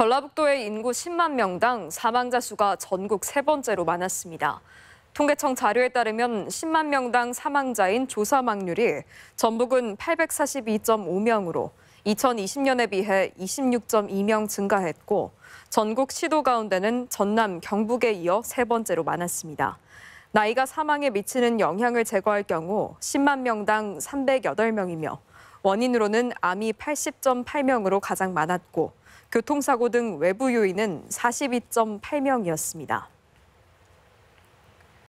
전라북도의 인구 10만 명당 사망자 수가 전국 세 번째로 많았습니다. 통계청 자료에 따르면 10만 명당 사망자인 조사망률이 전북은 842.5명으로 2020년에 비해 26.2명 증가했고 전국 시도 가운데는 전남, 경북에 이어 세 번째로 많았습니다. 나이가 사망에 미치는 영향을 제거할 경우 10만 명당 308명이며 원인으로는 암이 80.8명으로 가장 많았고 교통사고 등 외부 요인은 42.8명이었습니다.